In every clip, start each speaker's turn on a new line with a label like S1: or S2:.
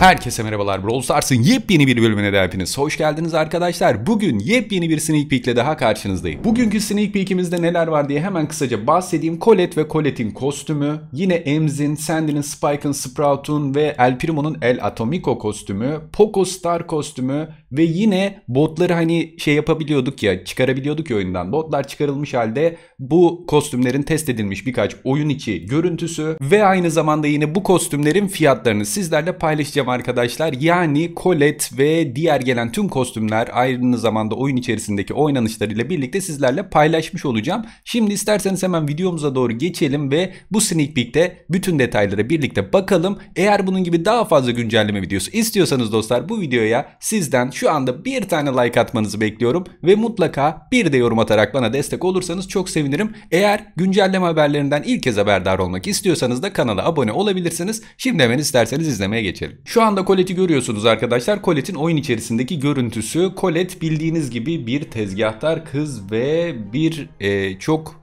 S1: Herkese merhabalar Brawl Stars'ın yepyeni bir bölümüne de hepiniz hoş geldiniz arkadaşlar. Bugün yepyeni bir sneak peek'le daha karşınızdayım. Bugünkü sneak peek'imizde neler var diye hemen kısaca bahsedeyim. Colette ve Colette'in kostümü, yine Emzin, Sandy'nin, Spike'ın, Sprout'un ve El Primo'nun El Atomico kostümü, Poco Star kostümü, ve yine botları hani şey yapabiliyorduk ya çıkarabiliyorduk ya oyundan. Botlar çıkarılmış halde bu kostümlerin test edilmiş birkaç oyun içi görüntüsü ve aynı zamanda yine bu kostümlerin fiyatlarını sizlerle paylaşacağım arkadaşlar. Yani Colette ve diğer gelen tüm kostümler aynı zamanda oyun içerisindeki oynanışlarıyla birlikte sizlerle paylaşmış olacağım. Şimdi isterseniz hemen videomuza doğru geçelim ve bu sneak peek'te bütün detaylara birlikte bakalım. Eğer bunun gibi daha fazla güncelleme videosu istiyorsanız dostlar bu videoya sizden şu anda bir tane like atmanızı bekliyorum ve mutlaka bir de yorum atarak bana destek olursanız çok sevinirim. Eğer güncelleme haberlerinden ilk kez haberdar olmak istiyorsanız da kanala abone olabilirsiniz. Şimdi hemen isterseniz izlemeye geçelim. Şu anda Colette'i görüyorsunuz arkadaşlar. Colette'in oyun içerisindeki görüntüsü. Colette bildiğiniz gibi bir tezgahtar kız ve bir e, çok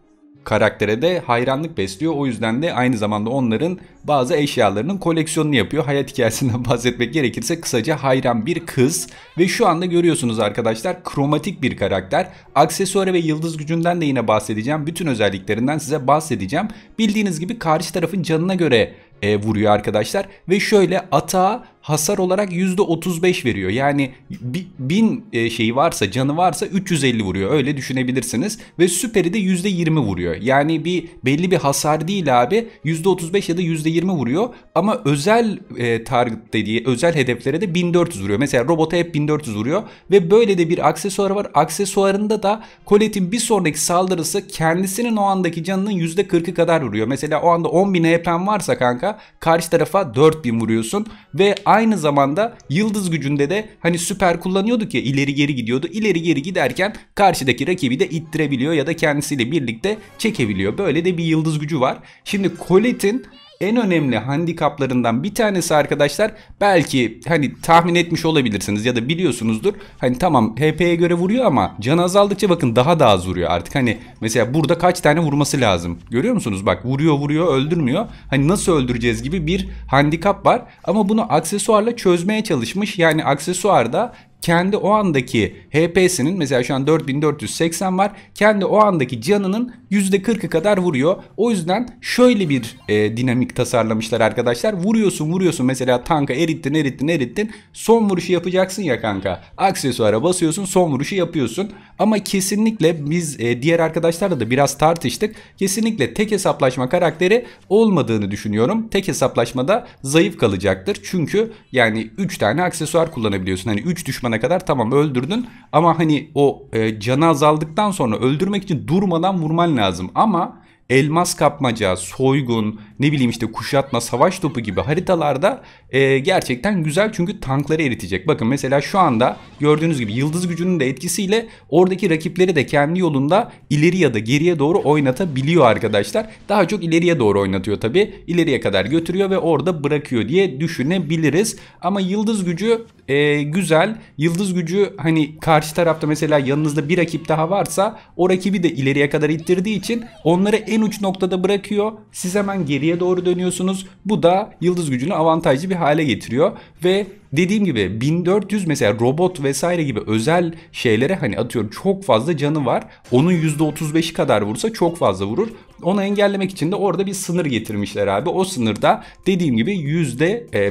S1: karaktere de hayranlık besliyor. O yüzden de aynı zamanda onların bazı eşyalarının koleksiyonunu yapıyor. Hayat hikayesinden bahsetmek gerekirse kısaca hayran bir kız ve şu anda görüyorsunuz arkadaşlar kromatik bir karakter. Aksesuarı ve yıldız gücünden de yine bahsedeceğim. Bütün özelliklerinden size bahsedeceğim. Bildiğiniz gibi karşı tarafın canına göre e, vuruyor arkadaşlar. Ve şöyle atağa hasar olarak %35 veriyor. Yani 1000 e, şeyi varsa canı varsa 350 vuruyor öyle düşünebilirsiniz. Ve süperi de %20 vuruyor. Yani bir belli bir hasar değil abi %35 ya da %20 vuruyor. Ama özel e, target dediği özel hedeflere de 1400 vuruyor. Mesela robota hep 1400 vuruyor. Ve böyle de bir aksesuar var. Aksesuarında da Colette'in bir sonraki saldırısı kendisinin o andaki canının %40'ı kadar vuruyor. Mesela o anda 10.000 HP'm varsa kanka karşı tarafa 4000 vuruyorsun. Ve aynı zamanda yıldız gücünde de hani süper kullanıyorduk ya ileri geri gidiyordu. İleri geri giderken karşıdaki rakibi de ittirebiliyor ya da kendisiyle birlikte çekebiliyor. Böyle de bir yıldız gücü var. Şimdi Colette'in en önemli handikaplarından bir tanesi arkadaşlar belki hani tahmin etmiş olabilirsiniz ya da biliyorsunuzdur. Hani tamam HP'ye göre vuruyor ama can azaldıkça bakın daha da az vuruyor artık. Hani mesela burada kaç tane vurması lazım? Görüyor musunuz? Bak vuruyor vuruyor öldürmüyor. Hani nasıl öldüreceğiz gibi bir handikap var. Ama bunu aksesuarla çözmeye çalışmış. Yani aksesuarda kendi o andaki HP'sinin mesela şu an 4480 var. Kendi o andaki canının %40'ı kadar vuruyor. O yüzden şöyle bir e, dinamik tasarlamışlar arkadaşlar. Vuruyorsun vuruyorsun mesela tanka erittin erittin erittin. Son vuruşu yapacaksın ya kanka. Aksesuara basıyorsun son vuruşu yapıyorsun. Ama kesinlikle biz e, diğer arkadaşlarla da biraz tartıştık. Kesinlikle tek hesaplaşma karakteri olmadığını düşünüyorum. Tek hesaplaşmada zayıf kalacaktır. Çünkü yani 3 tane aksesuar kullanabiliyorsun. Hani 3 düşmana öldürene kadar tamam öldürdün ama hani o e, canı azaldıktan sonra öldürmek için durmadan vurman lazım ama elmas kapmaca, soygun, ne bileyim işte kuşatma, savaş topu gibi haritalarda e, gerçekten güzel çünkü tankları eritecek. Bakın mesela şu anda gördüğünüz gibi yıldız gücünün de etkisiyle oradaki rakipleri de kendi yolunda ileri ya da geriye doğru oynatabiliyor arkadaşlar. Daha çok ileriye doğru oynatıyor tabi. İleriye kadar götürüyor ve orada bırakıyor diye düşünebiliriz. Ama yıldız gücü e, güzel. Yıldız gücü hani karşı tarafta mesela yanınızda bir rakip daha varsa o rakibi de ileriye kadar ittirdiği için onları en uç noktada bırakıyor. Siz hemen geriye doğru dönüyorsunuz. Bu da yıldız gücünü avantajlı bir hale getiriyor ve dediğim gibi 1400 mesela robot vesaire gibi özel şeylere hani atıyorum çok fazla canı var. Onun %35'i kadar vursa çok fazla vurur. Onu engellemek için de orada bir sınır getirmişler abi. O sınırda dediğim gibi %1400 e,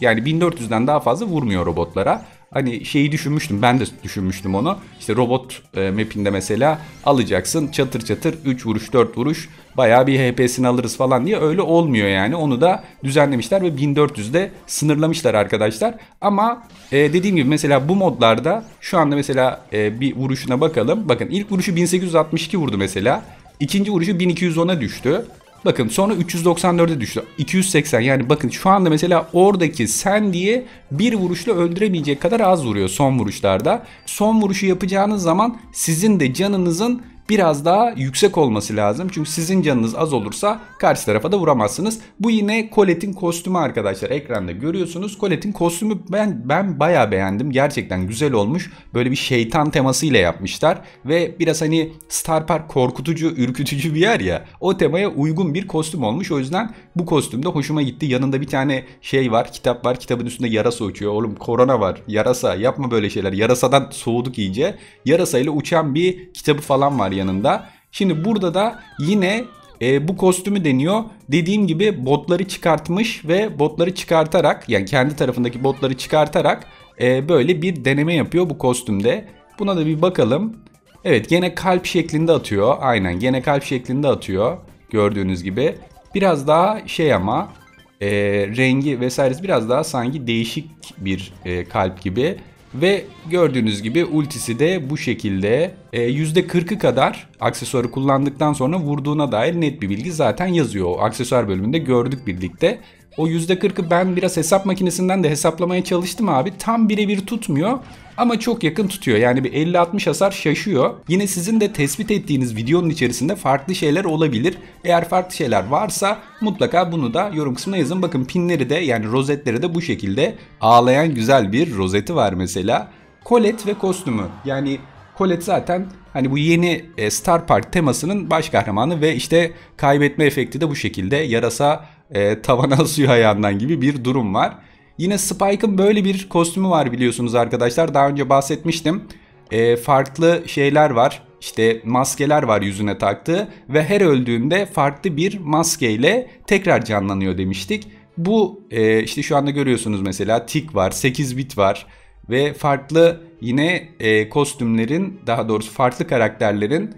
S1: yani 1400'den daha fazla vurmuyor robotlara hani şeyi düşünmüştüm. Ben de düşünmüştüm onu. İşte robot e, mapinde mesela alacaksın çatır çatır 3 vuruş 4 vuruş bayağı bir HP'sini alırız falan diye öyle olmuyor yani. Onu da düzenlemişler ve 1400'de sınırlamışlar arkadaşlar. Ama e, dediğim gibi mesela bu modlarda şu anda mesela e, bir vuruşuna bakalım. Bakın ilk vuruşu 1862 vurdu mesela. İkinci vuruşu 1210'a düştü. Bakın sonra 394'e düştü. 280 yani bakın şu anda mesela oradaki sen diye bir vuruşla öldüremeyecek kadar az vuruyor son vuruşlarda. Son vuruşu yapacağınız zaman sizin de canınızın biraz daha yüksek olması lazım. Çünkü sizin canınız az olursa karşı tarafa da vuramazsınız. Bu yine Colette'in kostümü arkadaşlar. Ekranda görüyorsunuz. Colette'in kostümü ben ben bayağı beğendim. Gerçekten güzel olmuş. Böyle bir şeytan teması ile yapmışlar ve biraz hani Star Park korkutucu, ürkütücü bir yer ya. O temaya uygun bir kostüm olmuş. O yüzden bu kostüm de hoşuma gitti. Yanında bir tane şey var, kitap var. Kitabın üstünde yarasa uçuyor. Oğlum korona var. Yarasa yapma böyle şeyler. Yarasadan soğuduk iyice. Yarasayla uçan bir kitabı falan var yanında. Şimdi burada da yine e, bu kostümü deniyor. Dediğim gibi botları çıkartmış ve botları çıkartarak yani kendi tarafındaki botları çıkartarak e, böyle bir deneme yapıyor bu kostümde. Buna da bir bakalım. Evet gene kalp şeklinde atıyor. Aynen gene kalp şeklinde atıyor. Gördüğünüz gibi. Biraz daha şey ama e, rengi vesaire biraz daha sanki değişik bir e, kalp gibi. Ve gördüğünüz gibi ultisi de bu şekilde %40'ı e, kadar aksesuarı kullandıktan sonra vurduğuna dair net bir bilgi zaten yazıyor. O aksesuar bölümünde gördük birlikte. O %40'ı ben biraz hesap makinesinden de hesaplamaya çalıştım abi. Tam birebir tutmuyor ama çok yakın tutuyor. Yani bir 50-60 hasar şaşıyor. Yine sizin de tespit ettiğiniz videonun içerisinde farklı şeyler olabilir. Eğer farklı şeyler varsa mutlaka bunu da yorum kısmına yazın. Bakın pinleri de yani rozetleri de bu şekilde ağlayan güzel bir rozeti var mesela. Kolet ve kostümü. Yani Colette zaten hani bu yeni e, Star Park temasının baş kahramanı ve işte kaybetme efekti de bu şekilde yarasa e, tavana asıyor ayağından gibi bir durum var. Yine Spike'ın böyle bir kostümü var biliyorsunuz arkadaşlar. Daha önce bahsetmiştim. E, farklı şeyler var. İşte maskeler var yüzüne taktığı ve her öldüğünde farklı bir maskeyle tekrar canlanıyor demiştik. Bu e, işte şu anda görüyorsunuz mesela tik var, 8 bit var ve farklı yine e, kostümlerin daha doğrusu farklı karakterlerin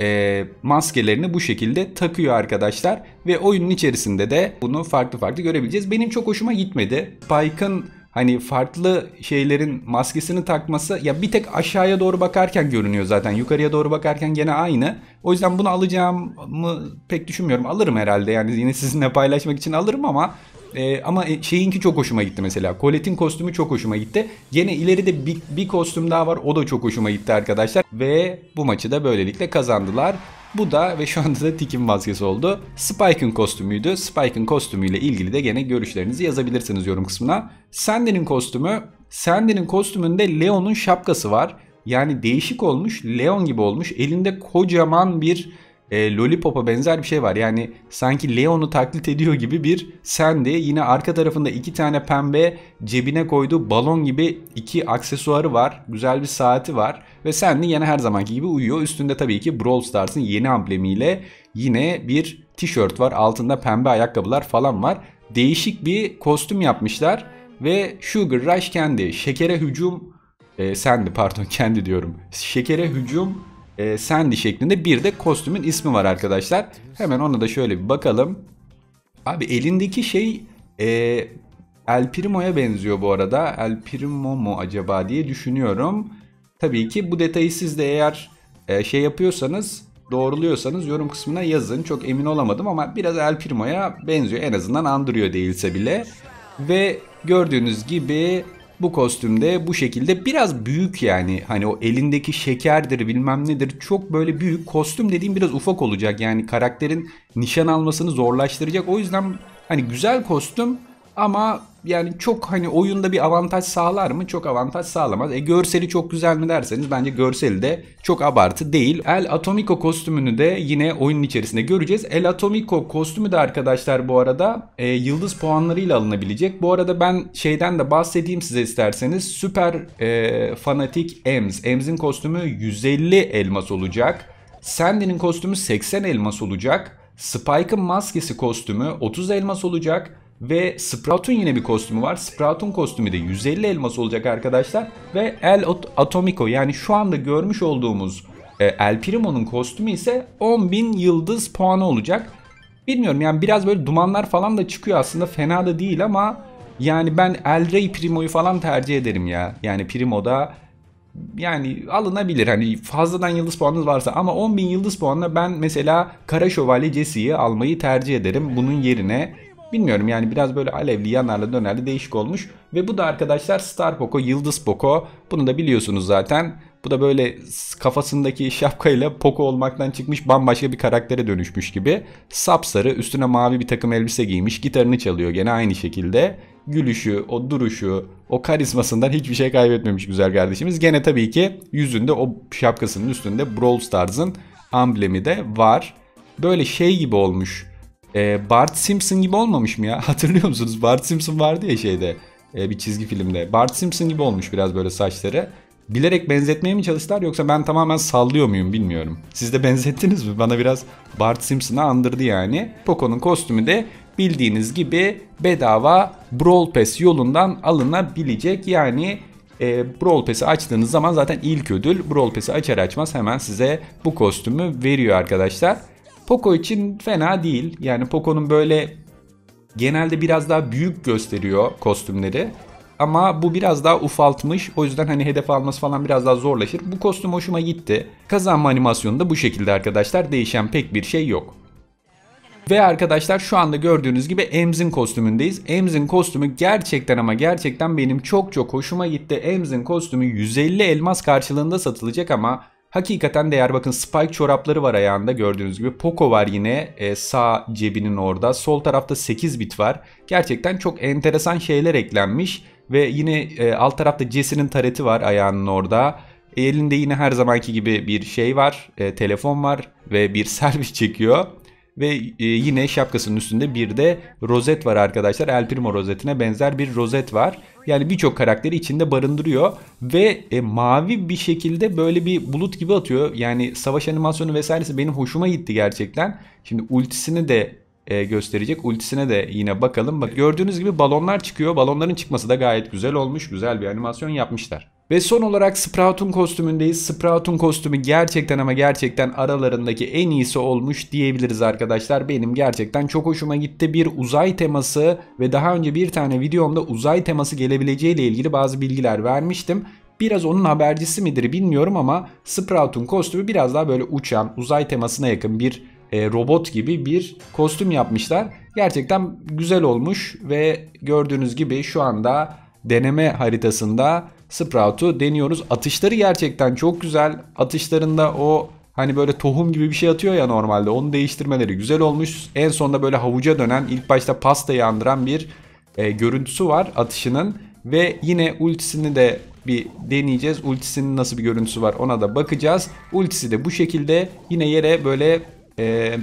S1: e, maskelerini bu şekilde takıyor arkadaşlar. Ve oyunun içerisinde de bunu farklı farklı görebileceğiz. Benim çok hoşuma gitmedi. Spike'ın hani farklı şeylerin maskesini takması ya bir tek aşağıya doğru bakarken görünüyor zaten. Yukarıya doğru bakarken gene aynı. O yüzden bunu alacağımı pek düşünmüyorum. Alırım herhalde yani yine sizinle paylaşmak için alırım ama ee, e, ama şeyinki çok hoşuma gitti mesela. Colette'in kostümü çok hoşuma gitti. Gene ileride bir, bir kostüm daha var. O da çok hoşuma gitti arkadaşlar. Ve bu maçı da böylelikle kazandılar. Bu da ve şu anda da tikim baskısı oldu. Spike'ın kostümüydü. Spike'ın kostümüyle ilgili de gene görüşlerinizi yazabilirsiniz yorum kısmına. Sandy'nin kostümü. Sandy'nin kostümünde Leon'un şapkası var. Yani değişik olmuş. Leon gibi olmuş. Elinde kocaman bir e, Lollipop'a benzer bir şey var. Yani sanki Leon'u taklit ediyor gibi bir Sandy. Yine arka tarafında iki tane pembe cebine koyduğu balon gibi iki aksesuarı var. Güzel bir saati var. Ve Sandy yine her zamanki gibi uyuyor. Üstünde tabii ki Brawl Stars'ın yeni amblemiyle yine bir tişört var. Altında pembe ayakkabılar falan var. Değişik bir kostüm yapmışlar. Ve Sugar Rush kendi şekere hücum e, Sandy pardon kendi diyorum. Şekere hücum e, Sandy şeklinde bir de kostümün ismi var arkadaşlar. Hemen ona da şöyle bir bakalım. Abi elindeki şey e, El Primo'ya benziyor bu arada. El Primo mu acaba diye düşünüyorum. Tabii ki bu detayı siz de eğer e, şey yapıyorsanız doğruluyorsanız yorum kısmına yazın. Çok emin olamadım ama biraz El Primo'ya benziyor. En azından andırıyor değilse bile. Ve gördüğünüz gibi bu kostümde bu şekilde biraz büyük yani hani o elindeki şekerdir bilmem nedir çok böyle büyük kostüm dediğim biraz ufak olacak yani karakterin nişan almasını zorlaştıracak o yüzden hani güzel kostüm ama yani çok hani oyunda bir avantaj sağlar mı? Çok avantaj sağlamaz. E görseli çok güzel mi derseniz bence görseli de çok abartı değil. El Atomico kostümünü de yine oyunun içerisinde göreceğiz. El Atomico kostümü de arkadaşlar bu arada e, yıldız puanlarıyla alınabilecek. Bu arada ben şeyden de bahsedeyim size isterseniz. Süper e, Fanatik Ems. Ems'in kostümü 150 elmas olacak. Sandy'nin kostümü 80 elmas olacak. Spike'ın maskesi kostümü 30 elmas olacak. Ve Sprout'un yine bir kostümü var. Sprout'un kostümü de 150 elmas olacak arkadaşlar. Ve El Atomico yani şu anda görmüş olduğumuz e, El Primo'nun kostümü ise 10.000 yıldız puanı olacak. Bilmiyorum yani biraz böyle dumanlar falan da çıkıyor aslında fena da değil ama yani ben El Rey Primo'yu falan tercih ederim ya. Yani Primo'da yani alınabilir hani fazladan yıldız puanınız varsa ama 10.000 yıldız puanla ben mesela Kara Şövalye Jesse'yi almayı tercih ederim. Bunun yerine Bilmiyorum yani biraz böyle alevli yanarlı dönerli değişik olmuş. Ve bu da arkadaşlar Star Poco, Yıldız Poco. Bunu da biliyorsunuz zaten. Bu da böyle kafasındaki şapkayla Poco olmaktan çıkmış bambaşka bir karaktere dönüşmüş gibi. Sapsarı üstüne mavi bir takım elbise giymiş gitarını çalıyor gene aynı şekilde. Gülüşü, o duruşu, o karizmasından hiçbir şey kaybetmemiş güzel kardeşimiz. Gene tabii ki yüzünde o şapkasının üstünde Brawl Stars'ın amblemi de var. Böyle şey gibi olmuş e, Bart Simpson gibi olmamış mı ya? Hatırlıyor musunuz? Bart Simpson vardı ya şeyde e, bir çizgi filmde. Bart Simpson gibi olmuş biraz böyle saçları. Bilerek benzetmeye mi çalıştılar yoksa ben tamamen sallıyor muyum bilmiyorum. Siz de benzettiniz mi? Bana biraz Bart Simpson'ı andırdı yani. Poco'nun kostümü de bildiğiniz gibi bedava Brawl Pass yolundan alınabilecek. Yani e, Brawl Pass'i açtığınız zaman zaten ilk ödül Brawl Pass'i açar açmaz hemen size bu kostümü veriyor arkadaşlar. Poco için fena değil. Yani Poco'nun böyle genelde biraz daha büyük gösteriyor kostümleri. Ama bu biraz daha ufaltmış. O yüzden hani hedef alması falan biraz daha zorlaşır. Bu kostüm hoşuma gitti. Kazanma animasyonu da bu şekilde arkadaşlar. Değişen pek bir şey yok. Ve arkadaşlar şu anda gördüğünüz gibi Emz'in kostümündeyiz. Emz'in kostümü gerçekten ama gerçekten benim çok çok hoşuma gitti. Emz'in kostümü 150 elmas karşılığında satılacak ama Hakikaten değer bakın spike çorapları var ayağında gördüğünüz gibi. Poco var yine e, sağ cebinin orada. Sol tarafta 8 bit var. Gerçekten çok enteresan şeyler eklenmiş. Ve yine e, alt tarafta Jesse'nin tareti var ayağının orada. E, elinde yine her zamanki gibi bir şey var. E, telefon var ve bir selfie çekiyor. Ve e, yine şapkasının üstünde bir de rozet var arkadaşlar. El Primo rozetine benzer bir rozet var. Yani birçok karakteri içinde barındırıyor ve e, mavi bir şekilde böyle bir bulut gibi atıyor. Yani savaş animasyonu vesairesi benim hoşuma gitti gerçekten. Şimdi ultisini de e, gösterecek. Ultisine de yine bakalım. Bak gördüğünüz gibi balonlar çıkıyor. Balonların çıkması da gayet güzel olmuş. Güzel bir animasyon yapmışlar. Ve son olarak Sprout'un kostümündeyiz. Sprout'un kostümü gerçekten ama gerçekten aralarındaki en iyisi olmuş diyebiliriz arkadaşlar. Benim gerçekten çok hoşuma gitti. Bir uzay teması ve daha önce bir tane videomda uzay teması gelebileceğiyle ilgili bazı bilgiler vermiştim. Biraz onun habercisi midir bilmiyorum ama Sprout'un kostümü biraz daha böyle uçan, uzay temasına yakın bir e, robot gibi bir kostüm yapmışlar. Gerçekten güzel olmuş ve gördüğünüz gibi şu anda deneme haritasında Sprout'u deniyoruz. Atışları gerçekten çok güzel. Atışlarında o hani böyle tohum gibi bir şey atıyor ya normalde. Onu değiştirmeleri güzel olmuş. En sonunda böyle havuca dönen ilk başta pasta yandıran bir e, görüntüsü var atışının. Ve yine ultisini de bir deneyeceğiz. Ultisinin nasıl bir görüntüsü var ona da bakacağız. Ultisi de bu şekilde yine yere böyle e,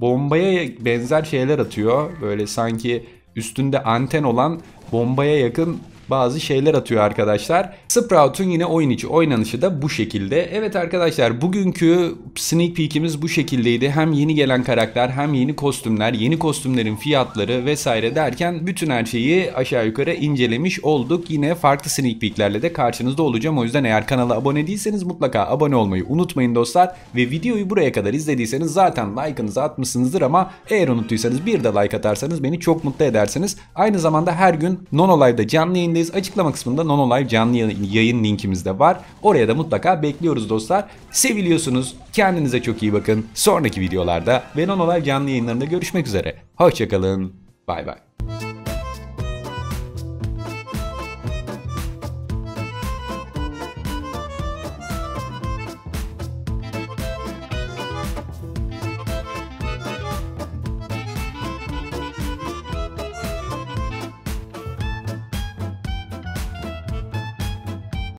S1: bombaya benzer şeyler atıyor. Böyle sanki üstünde anten olan bombaya yakın bazı şeyler atıyor arkadaşlar. Sprout'un yine oyun içi oynanışı da bu şekilde. Evet arkadaşlar bugünkü sneak peek'imiz bu şekildeydi. Hem yeni gelen karakter hem yeni kostümler, yeni kostümlerin fiyatları vesaire derken bütün her şeyi aşağı yukarı incelemiş olduk. Yine farklı sneak peek'lerle de karşınızda olacağım. O yüzden eğer kanala abone değilseniz mutlaka abone olmayı unutmayın dostlar. Ve videoyu buraya kadar izlediyseniz zaten like'ınızı atmışsınızdır ama eğer unuttuysanız bir de like atarsanız beni çok mutlu edersiniz. Aynı zamanda her gün live'da canlı yayındayız. Açıklama kısmında live canlı yayın yayın linkimizde var. Oraya da mutlaka bekliyoruz dostlar. Seviliyorsunuz. Kendinize çok iyi bakın. Sonraki videolarda Venon Olay canlı yayınlarında görüşmek üzere. Hoşçakalın. Bay bay.